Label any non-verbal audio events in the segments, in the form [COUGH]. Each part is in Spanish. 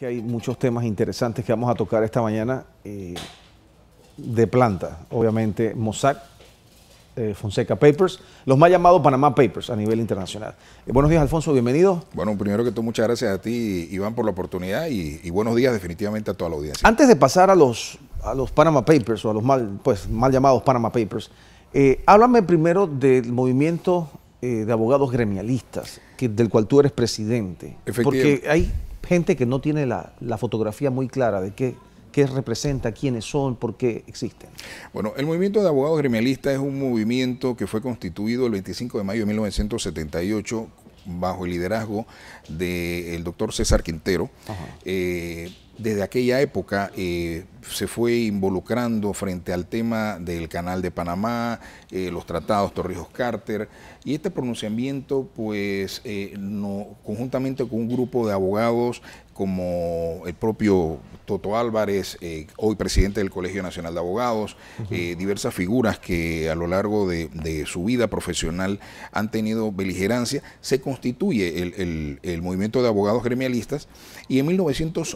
que hay muchos temas interesantes que vamos a tocar esta mañana eh, de planta. Obviamente, Mossack, eh, Fonseca Papers, los mal llamados Panamá Papers a nivel internacional. Eh, buenos días, Alfonso, bienvenido. Bueno, primero que todo, muchas gracias a ti, Iván, por la oportunidad y, buenos días definitivamente a toda la audiencia. Antes de pasar a los, a los Panama Papers o a los mal, pues, mal llamados Panama Papers, háblame primero del movimiento de abogados gremialistas, del cual tú eres presidente. Efectivamente. Porque hay gente que no tiene la, fotografía muy clara de qué, representa, quiénes son, por qué existen. Bueno, el movimiento de abogados gremialistas es un movimiento que fue constituido el 25 de mayo de 1978 bajo el liderazgo del doctor César Quintero. Eh, desde aquella época eh, se fue involucrando frente al tema del Canal de Panamá, eh, los tratados Torrijos-Carter, y este pronunciamiento, pues, eh, conjuntamente con un grupo de abogados como el propio Toto Álvarez, hoy presidente del Colegio Nacional de Abogados, diversas figuras que a lo largo de, su vida profesional han tenido beligerancia, se constituye el movimiento de abogados gremialistas y en 1990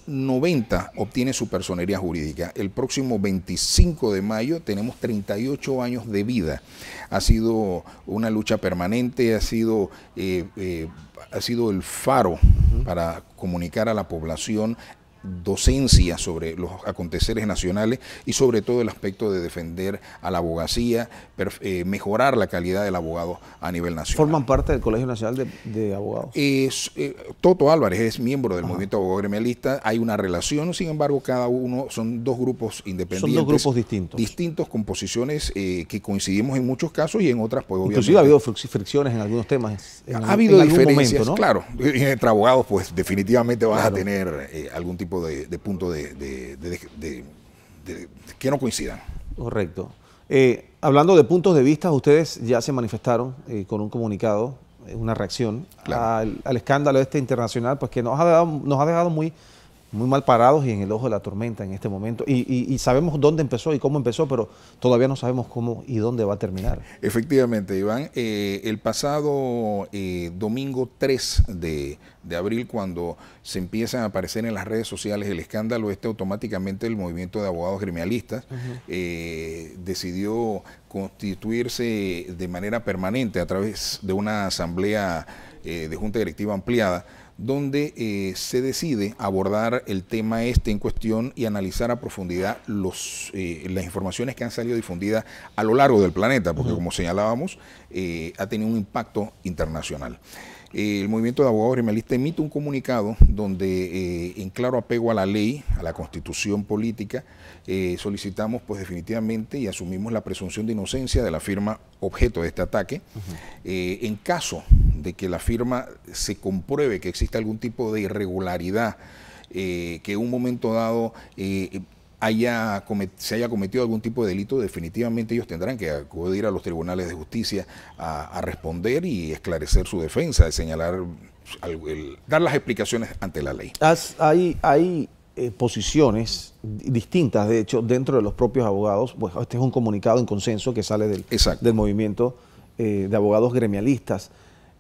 obtiene su personería jurídica. El próximo 25 de mayo tenemos 38 años de vida. Ha sido una lucha permanente, ha sido, eh, eh, ha sido el faro para comunicar a la población docencia sobre los aconteceres nacionales y sobre todo el aspecto de defender a la abogacía, eh, mejorar la calidad del abogado a nivel nacional. ¿Forman parte del Colegio Nacional de, Abogados? Eh, Toto Álvarez es miembro del movimiento abogado gremialista, hay una relación, sin embargo, cada uno son dos grupos independientes. Son dos grupos distintos. Distintos con posiciones eh, que coincidimos en muchos casos y en otras pues obviamente. Inclusive ha habido fricciones en algunos temas. ha habido diferencias, ¿no? claro. [LAUGHS] Entre abogados pues definitivamente vas a tener algún tipo de, puntos de, que no coincidan. Correcto. Eh, hablando de puntos de vista, ustedes ya se manifestaron eh, con un comunicado, eh, una reacción al, escándalo este internacional, pues que nos nos ha dejado muy muy mal parados y en el ojo de la tormenta en este momento. Y, sabemos dónde empezó y cómo empezó, pero todavía no sabemos cómo y dónde va a terminar. Efectivamente, Iván. Eh, el pasado eh, domingo 3 de, abril, cuando se empiezan a aparecer en las redes sociales el escándalo este, automáticamente el movimiento de abogados gremialistas eh, decidió constituirse de manera permanente a través de una asamblea de junta directiva ampliada donde eh, se decide abordar el tema este en cuestión y analizar a profundidad eh, las informaciones que han salido difundidas a lo largo del planeta, porque como señalábamos, eh, ha tenido un impacto internacional el movimiento de abogados gremialistas emite un comunicado donde, eh, en claro apego a la ley, a la constitución política, eh, solicitamos pues definitivamente y asumimos la presunción de inocencia de la firma objeto de este ataque. Eh, en caso de que la firma se compruebe que existe algún tipo de irregularidad, que en un momento dado haya se haya cometido algún tipo de delito, definitivamente ellos tendrán que acudir a los tribunales de justicia a, responder y esclarecer su defensa, de señalar, dar las explicaciones ante la ley. hay hay eh, posiciones distintas, de hecho, dentro de los propios abogados. Pues este es un comunicado en consenso que sale del, del movimiento eh, de abogados gremialistas.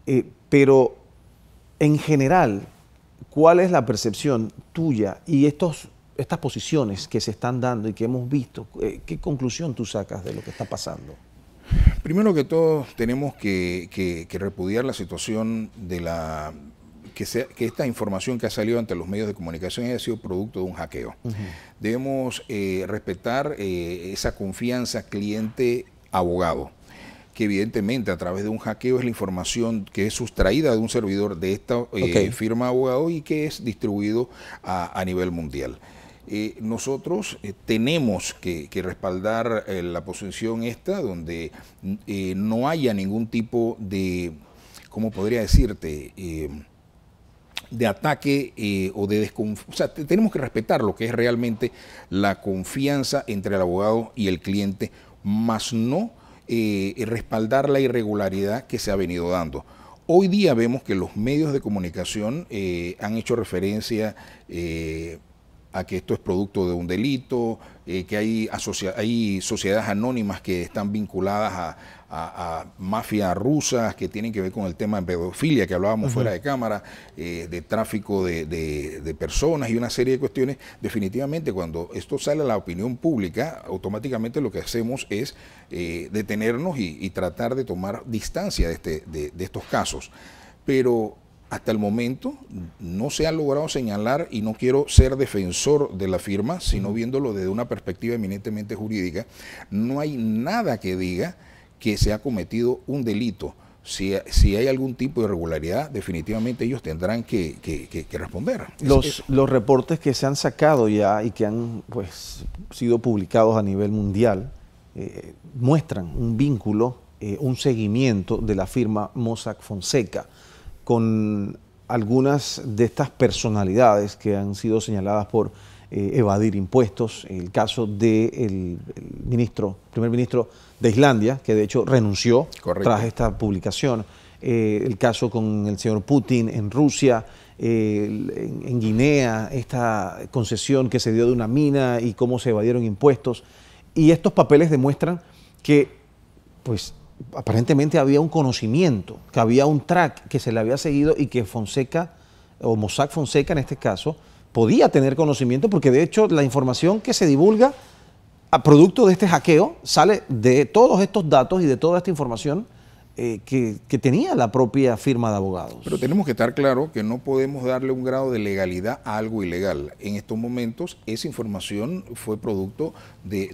Eh, pero en general, ¿cuál es la percepción tuya? Y estos estas posiciones que se están dando y que hemos visto, eh, ¿qué conclusión tú sacas de lo que está pasando? Primero que todo, tenemos que, repudiar la situación de la que, que, esta información que ha salido ante los medios de comunicación haya sido producto de un hackeo. Debemos eh, respetar eh, esa confianza cliente-abogado que evidentemente a través de un hackeo es la información que es sustraída de un servidor de esta firma abogado y que es distribuido a nivel mundial. Eh, nosotros eh, tenemos que, respaldar eh, la posición esta donde no haya ningún tipo de, ¿cómo podría decirte? de ataque o de desconfianza. O sea, tenemos que respetar lo que es realmente la confianza entre el abogado y el cliente, más no respaldar la irregularidad que se ha venido dando. Hoy día vemos que los medios de comunicación han hecho referencia a que esto es producto de un delito, eh, que hay, hay sociedades anónimas que están vinculadas a, mafias rusas que tienen que ver con el tema de pedofilia que hablábamos fuera de cámara, eh, de tráfico de, personas y una serie de cuestiones. Definitivamente cuando esto sale a la opinión pública, automáticamente lo que hacemos es eh, detenernos y, tratar de tomar distancia de, este, de estos casos. Pero hasta el momento no se ha logrado señalar, y no quiero ser defensor de la firma, sino viéndolo desde una perspectiva eminentemente jurídica, no hay nada que diga que se ha cometido un delito. Si, hay algún tipo de irregularidad, definitivamente ellos tendrán que, responder. Los, los, reportes que se han sacado ya y que han pues, sido publicados a nivel mundial eh, muestran un vínculo, eh, un seguimiento de la firma Mossack Fonseca con algunas de estas personalidades que han sido señaladas por eh, evadir impuestos. El caso del ministro, primer ministro de Islandia, que de hecho renunció tras esta publicación. Eh, el caso con el señor Putin en Rusia, en, Guinea, esta concesión que se dio de una mina y cómo se evadieron impuestos. Y estos papeles demuestran que, pues, aparentemente había un conocimiento, que había un track que se le había seguido y que Fonseca, o Mossack Fonseca en este caso, podía tener conocimiento porque de hecho la información que se divulga a producto de este hackeo sale de todos estos datos y de toda esta información eh, que, tenía la propia firma de abogados. Pero tenemos que estar claro que no podemos darle un grado de legalidad a algo ilegal. En estos momentos esa información fue producto de,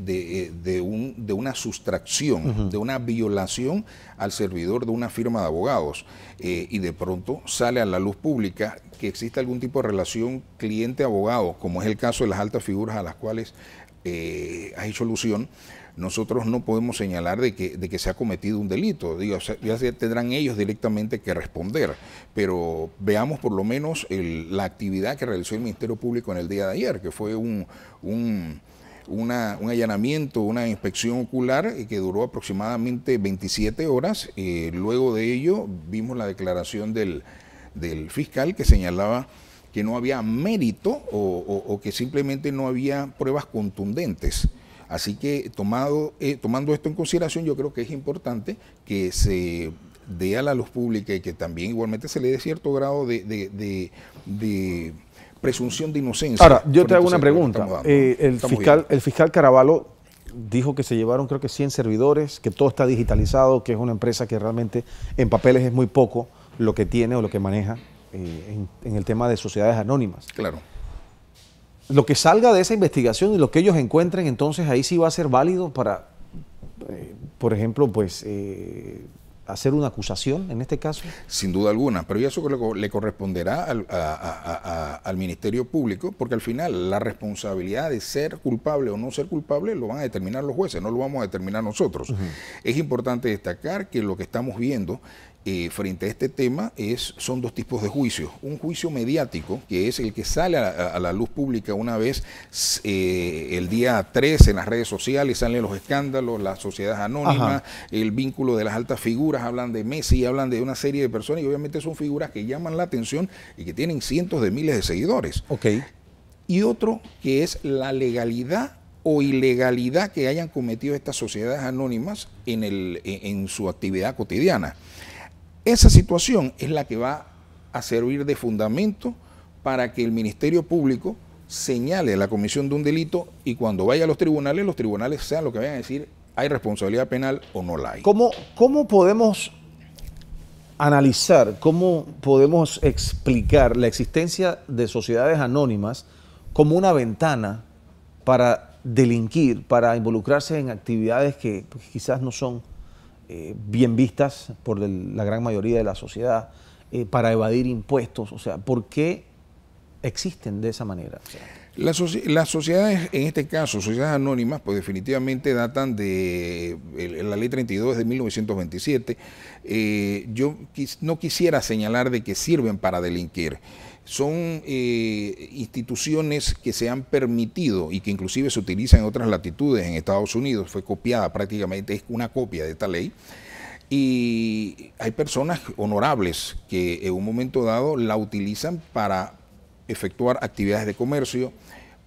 eh, un, de una sustracción, de una violación al servidor de una firma de abogados. Eh, y de pronto sale a la luz pública que existe algún tipo de relación cliente-abogado, como es el caso de las altas figuras a las cuales has ha hecho alusión nosotros no podemos señalar de que, se ha cometido un delito. ya tendrán ellos directamente que responder, pero veamos por lo menos la actividad que realizó el Ministerio Público en el día de ayer, que fue un, un allanamiento, una inspección ocular eh, que duró aproximadamente 27 horas. Eh, luego de ello vimos la declaración del, fiscal que señalaba que no había mérito o que simplemente no había pruebas contundentes Así que tomado, eh, tomando esto en consideración, yo creo que es importante que se dé a la luz pública y que también igualmente se le dé cierto grado de, presunción de inocencia. Ahora, yo te hago una pregunta. Eh, el, fiscal, el fiscal Caraballo dijo que se llevaron creo que 100 servidores, que todo está digitalizado, que es una empresa que realmente en papeles es muy poco lo que tiene o lo que maneja eh, en el tema de sociedades anónimas. Claro lo que salga de esa investigación y lo que ellos encuentren, entonces ahí sí va a ser válido para, eh, por ejemplo, pues eh, hacer una acusación en este caso. Sin duda alguna, pero eso le, corresponderá al, Ministerio Público, porque al final la responsabilidad de ser culpable o no ser culpable lo van a determinar los jueces, no lo vamos a determinar nosotros. Es importante destacar que lo que estamos viendo eh, frente a este tema son dos tipos de juicios. Un juicio mediático, que es el que sale a, la luz pública una vez eh, el día 3 en las redes sociales, salen los escándalos, las sociedades anónimas, el vínculo de las altas figuras, hablan de Messi, hablan de una serie de personas y obviamente son figuras que llaman la atención y que tienen cientos de miles de seguidores. Y otro que es la legalidad o ilegalidad que hayan cometido estas sociedades anónimas en su actividad cotidiana. Esa situación es la que va a servir de fundamento para que el Ministerio Público señale la comisión de un delito y cuando vaya a los tribunales, los tribunales sean lo que vayan a decir, hay responsabilidad penal o no la hay. ¿Cómo, cómo podemos analizar, cómo podemos explicar la existencia de sociedades anónimas como una ventana para delinquir, para involucrarse en actividades que pues, quizás no son eh, bien vistas por la gran mayoría de la sociedad, eh, para evadir impuestos. O sea, ¿por qué existen de esa manera? las sociedades, en este caso, sociedades anónimas, pues definitivamente datan de la ley 32 de 1927. Eh, yo no quisiera señalar de que sirven para delinquir son eh, instituciones que se han permitido y que inclusive se utilizan en otras latitudes, en Estados Unidos fue copiada prácticamente, es una copia de esta ley, y hay personas honorables que en un momento dado la utilizan para efectuar actividades de comercio,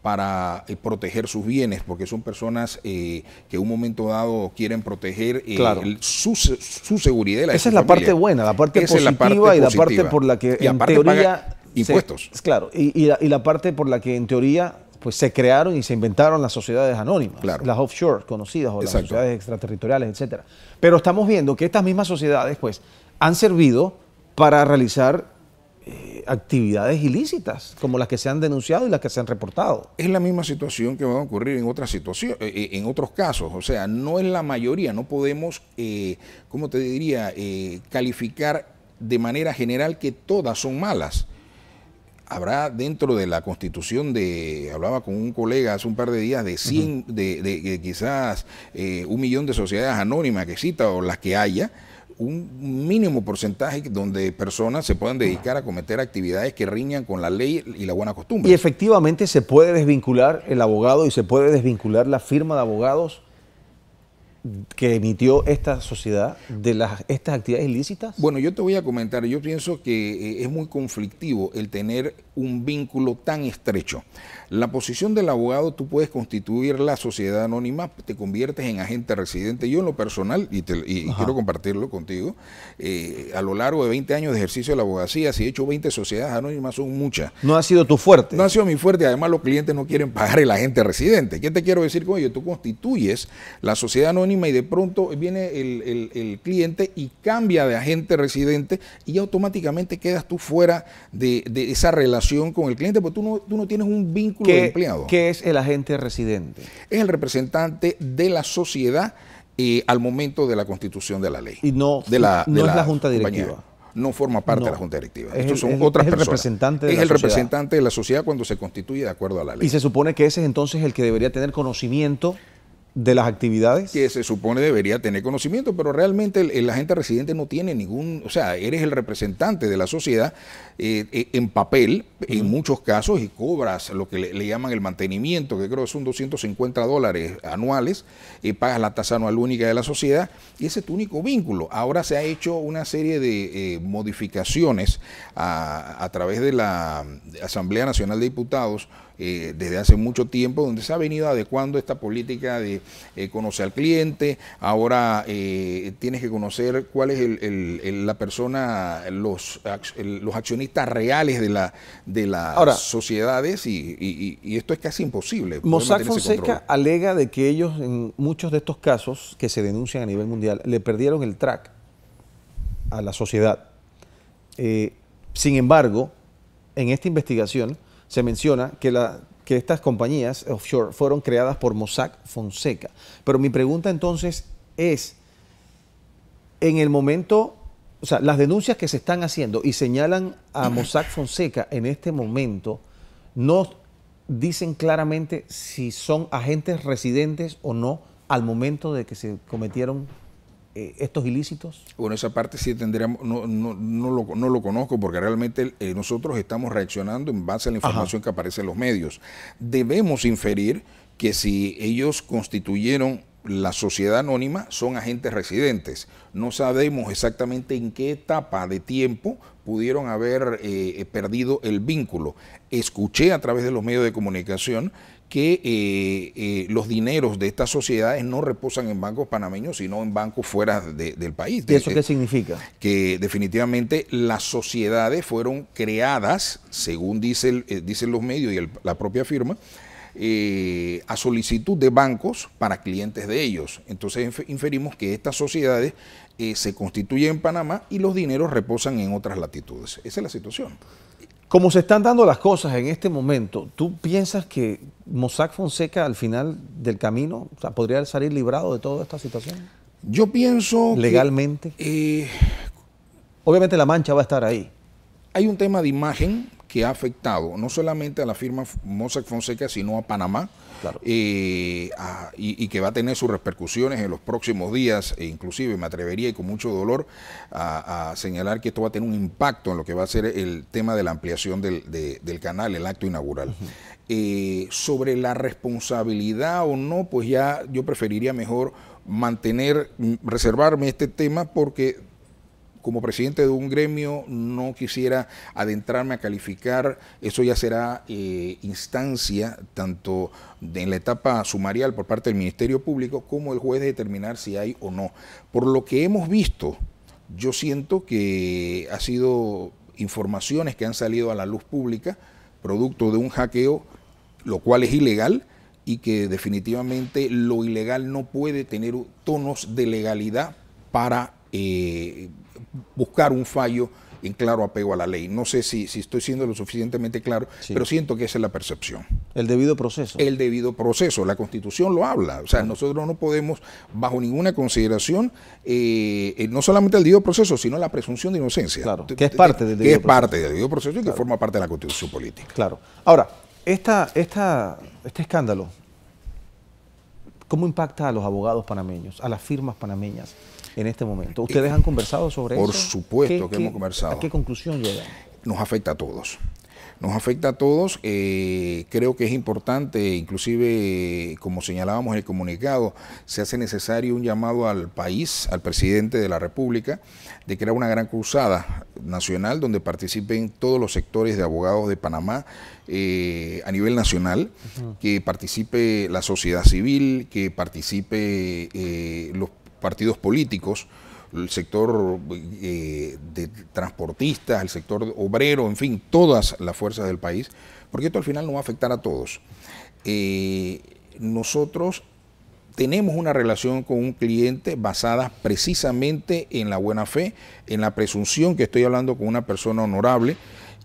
para eh, proteger sus bienes, porque son personas eh, que en un momento dado quieren proteger su, seguridad. la Esa es la parte buena, la parte positiva y la parte por la que en teoría impuestos. claro, y, la, parte por la que en teoría pues se crearon y se inventaron las sociedades anónimas, las offshore conocidas o las sociedades extraterritoriales, etcétera. Pero estamos viendo que estas mismas sociedades pues han servido para realizar eh, actividades ilícitas, como las que se han denunciado y las que se han reportado. Es la misma situación que va a ocurrir en otras situaciones, eh, eh, en otros casos. O sea, no es la mayoría, no podemos, eh, ¿cómo te diría?, calificar de manera general que todas son malas habrá dentro de la constitución de, hablaba con un colega hace un par de días, de, 100, de, quizás eh, un millón de sociedades anónimas que cita o las que haya, un mínimo porcentaje donde personas se puedan dedicar a cometer actividades que riñan con la ley y la buena costumbre. Y efectivamente se puede desvincular el abogado y se puede desvincular la firma de abogados que emitió esta sociedad de las, estas actividades ilícitas? Bueno, yo te voy a comentar, yo pienso que eh, es muy conflictivo el tener un vínculo tan estrecho. La posición del abogado, tú puedes constituir la sociedad anónima, te conviertes en agente residente. Yo en lo personal, y, quiero compartirlo contigo, eh, a lo largo de 20 años de ejercicio de la abogacía, si he hecho 20 sociedades anónimas, son muchas. No ha sido tu fuerte. No ha sido mi fuerte, además los clientes no quieren pagar el agente residente. ¿Qué te quiero decir con ello? Tú constituyes la sociedad anónima y de pronto viene el, cliente y cambia de agente residente y automáticamente quedas tú fuera de, esa relación con el cliente, porque tú no, tienes un vínculo de empleado. ¿Qué es el agente residente? Es el representante de la sociedad eh, al momento de la constitución de la ley. Y no, de la, es la, junta directiva. no forma parte de la Junta Directiva. Es Estos son otras El representante es el representante de la sociedad cuando se constituye de acuerdo a la ley. Y se supone que ese es entonces el que debería tener conocimiento de las actividades. Que se supone debería tener conocimiento, pero realmente el, gente agente residente no tiene ningún, o sea, eres el representante de la sociedad eh, eh, en papel, en muchos casos, y cobras lo que le, llaman el mantenimiento, que creo que son 250 dólares anuales, y pagas la tasa anual única de la sociedad, y ese es tu único vínculo. Ahora se ha hecho una serie de eh, modificaciones a, través de la Asamblea Nacional de Diputados, desde hace mucho tiempo, donde se ha venido adecuando esta política de eh, conoce al cliente, ahora eh, tienes que conocer cuál es la persona, los, los accionistas reales de, la, de las sociedades y, esto es casi imposible. Mossack Fonseca alega de que ellos en muchos de estos casos que se denuncian a nivel mundial le perdieron el track a la sociedad. Eh, sin embargo, en esta investigación se menciona que la que estas compañías offshore fueron creadas por Mossack Fonseca. Pero mi pregunta entonces es, en el momento, o sea, las denuncias que se están haciendo y señalan a [CLEARS THROAT] Mossack Fonseca en este momento, no dicen claramente si son agentes residentes o no al momento de que se cometieron eh, estos ilícitos? Bueno, esa parte sí tendríamos, no, no, no, lo, no lo conozco porque realmente eh, nosotros estamos reaccionando en base a la información que aparece en los medios. Debemos inferir que si ellos constituyeron la sociedad anónima son agentes residentes. No sabemos exactamente en qué etapa de tiempo pudieron haber eh, perdido el vínculo. Escuché a través de los medios de comunicación que eh, eh, los dineros de estas sociedades no reposan en bancos panameños, sino en bancos fuera del país. ¿Y eso qué significa? Que definitivamente las sociedades fueron creadas, según dice eh, dicen los medios y la propia firma, a solicitud de bancos para clientes de ellos. Entonces inferimos que estas sociedades se constituyen en Panamá y los dineros reposan en otras latitudes. Esa es la situación. Como se están dando las cosas en este momento, ¿tú piensas que Mossack Fonseca al final del camino podría salir librado de toda esta situación? Yo pienso. ¿Legalmente? Que, eh, Obviamente la mancha va a estar ahí. Hay un tema de imagen que ha afectado no solamente a la firma Mossack Fonseca, sino a Panamá, eh, y, que va a tener sus repercusiones en los próximos días, e inclusive me atrevería y con mucho dolor a, señalar que esto va a tener un impacto en lo que va a ser el tema de la ampliación del, canal, el acto inaugural. Eh, sobre la responsabilidad o no, pues ya yo preferiría mejor mantener, mm, reservarme este tema porque como presidente de un gremio no quisiera adentrarme a calificar, eso ya será eh, instancia tanto en la etapa sumarial por parte del Ministerio Público como el juez de determinar si hay o no. Por lo que hemos visto, yo siento que ha sido informaciones que han salido a la luz pública, producto de un hackeo, lo cual es ilegal y que definitivamente lo ilegal no puede tener tonos de legalidad para eh, buscar un fallo en claro apego a la ley. No sé si, si estoy siendo lo suficientemente claro, pero siento que esa es la percepción. El debido proceso. El debido proceso. La constitución lo habla. O sea, nosotros no podemos, bajo ninguna consideración, eh, eh, no solamente el debido proceso, sino la presunción de inocencia. Claro, que es parte del debido proceso. y que forma parte de la constitución política. Claro. Ahora, este escándalo, ¿cómo impacta a los abogados panameños, a las firmas panameñas? en este momento. ¿Ustedes han conversado sobre por eso? Por supuesto que hemos conversado. ¿A qué conclusión llegan? Nos afecta a todos. Nos afecta a todos. Eh, creo que es importante, inclusive, como señalábamos en el comunicado, se hace necesario un llamado al país, al presidente de la República, de crear una gran cruzada nacional donde participen todos los sectores de abogados de Panamá eh, a nivel nacional, que participe la sociedad civil, que participe eh, los partidos políticos, el sector eh, de transportistas, el sector obrero, en fin, todas las fuerzas del país, porque esto al final no va a afectar a todos. Eh, nosotros tenemos una relación con un cliente basada precisamente en la buena fe, en la presunción que estoy hablando con una persona honorable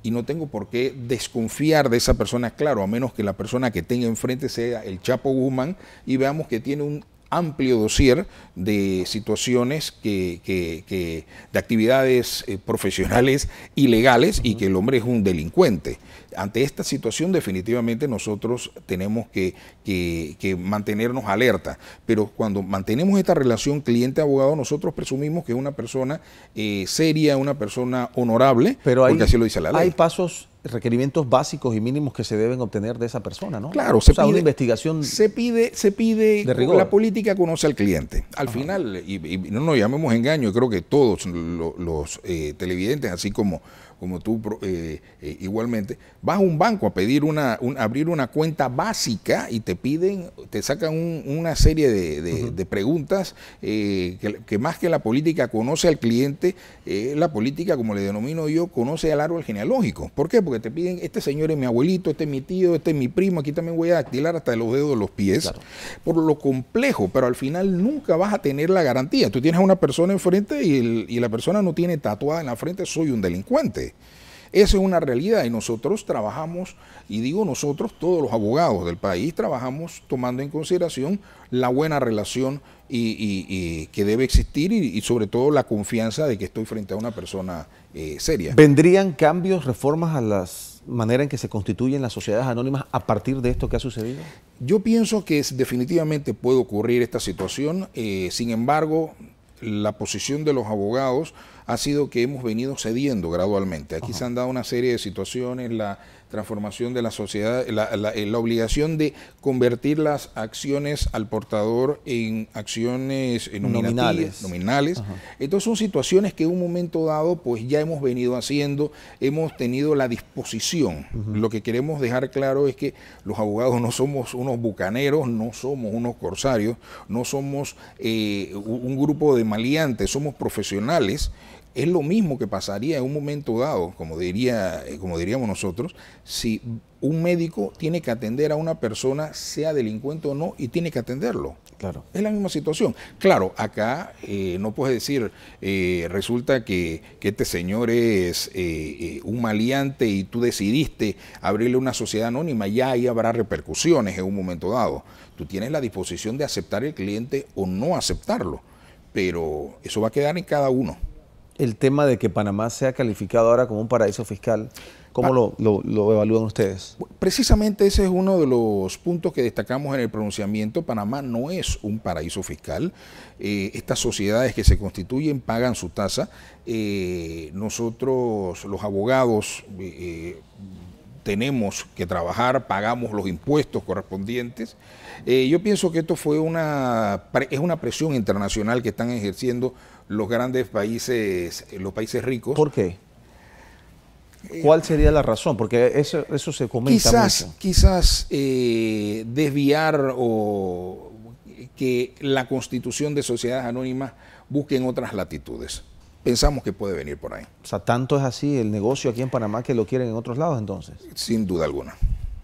y no tengo por qué desconfiar de esa persona, claro, a menos que la persona que tenga enfrente sea el Chapo Guzmán y veamos que tiene un amplio dossier de situaciones que, que, de actividades eh, profesionales ilegales y que el hombre es un delincuente. Ante esta situación definitivamente nosotros tenemos que, que mantenernos alerta, pero cuando mantenemos esta relación cliente-abogado nosotros presumimos que es una persona eh, seria, una persona honorable, pero hay, porque así lo dice la ley. Hay pasos requerimientos básicos y mínimos que se deben obtener de esa persona, ¿no? Claro, se pide investigación. Se pide, se pide de la política conoce al cliente. Al final, y, no nos llamemos engaño, creo que todos los, eh, televidentes, así como como tú eh, eh, igualmente, vas a un banco a pedir una, abrir una cuenta básica y te piden, te sacan una serie de, preguntas eh, que, más que la política conoce al cliente, la política, como le denomino yo, conoce al árbol genealógico. ¿Por qué? Porque te piden, este señor es mi abuelito, este es mi tío, este es mi primo, aquí también voy a dactilar hasta los dedos de los pies, por lo complejo, pero al final nunca vas a tener la garantía. Tú tienes a una persona enfrente y la persona no tiene tatuada en la frente, soy un delincuente. Esa es una realidad y nosotros trabajamos, y digo nosotros, todos los abogados del país, trabajamos tomando en consideración la buena relación y, que debe existir y, sobre todo la confianza de que estoy frente a una persona eh, seria. ¿Vendrían cambios, reformas a la manera en que se constituyen las sociedades anónimas a partir de esto que ha sucedido? Yo pienso que definitivamente puede ocurrir esta situación, eh, sin embargo, la posición de los abogados ha sido que hemos venido cediendo gradualmente. Aquí se han dado una serie de situaciones, la transformación de la sociedad, eh, la, obligación de convertir las acciones al portador en acciones eh, nominales. nominales. Entonces son situaciones que en un momento dado pues ya hemos venido haciendo, hemos tenido la disposición. Lo que queremos dejar claro es que los abogados no somos unos bucaneros, no somos unos corsarios, no somos eh, un grupo de maleantes, somos profesionales es lo mismo que pasaría en un momento dado, como, diría, eh, como diríamos nosotros, si un médico tiene que atender a una persona, sea delincuente o no, y tiene que atenderlo. Claro. Es la misma situación. Claro, acá eh, no puedes decir, eh, resulta que, este señor es un maleante y tú decidiste abrirle una sociedad anónima, ya ahí habrá repercusiones en un momento dado. Tú tienes la disposición de aceptar el cliente o no aceptarlo, pero eso va a quedar en cada uno el tema de que Panamá sea calificado ahora como un paraíso fiscal? ¿Cómo lo, evalúan ustedes? Precisamente ese es uno de los puntos que destacamos en el pronunciamiento. Panamá no es un paraíso fiscal. Eh, estas sociedades que se constituyen pagan su tasa. Eh, nosotros, los abogados, eh, tenemos que trabajar, pagamos los impuestos correspondientes. Eh, yo pienso que esto fue una, es una presión internacional que están ejerciendo los grandes países, eh, los países ricos. ¿Por qué? Eh, ¿Cuál sería la razón? Porque eso, se comenta quizás, mucho. Quizás desviar o que la constitución de sociedades anónimas busquen otras latitudes pensamos que puede venir por ahí. O sea, tanto es así el negocio aquí en Panamá que lo quieren en otros lados entonces. Sin duda alguna.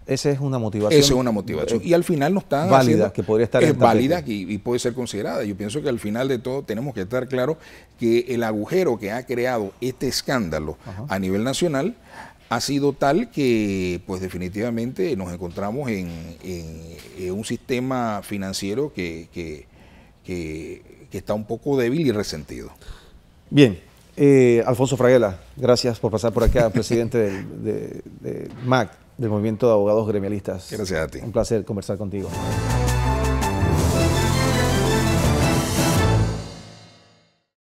Esa es una motivación. Esa es una motivación. Eh, y al final no está válida, que podría estar es válida y, puede ser considerada. Yo pienso que al final de todo tenemos que estar claro que el agujero que ha creado este escándalo a nivel nacional ha sido tal que, pues definitivamente nos encontramos en, un sistema financiero que está un poco débil y resentido. Bien, eh, Alfonso Fraguela, gracias por pasar por acá, [LAUGHS] presidente de, de MAC, del Movimiento de Abogados Gremialistas. Gracias a ti. Un placer conversar contigo.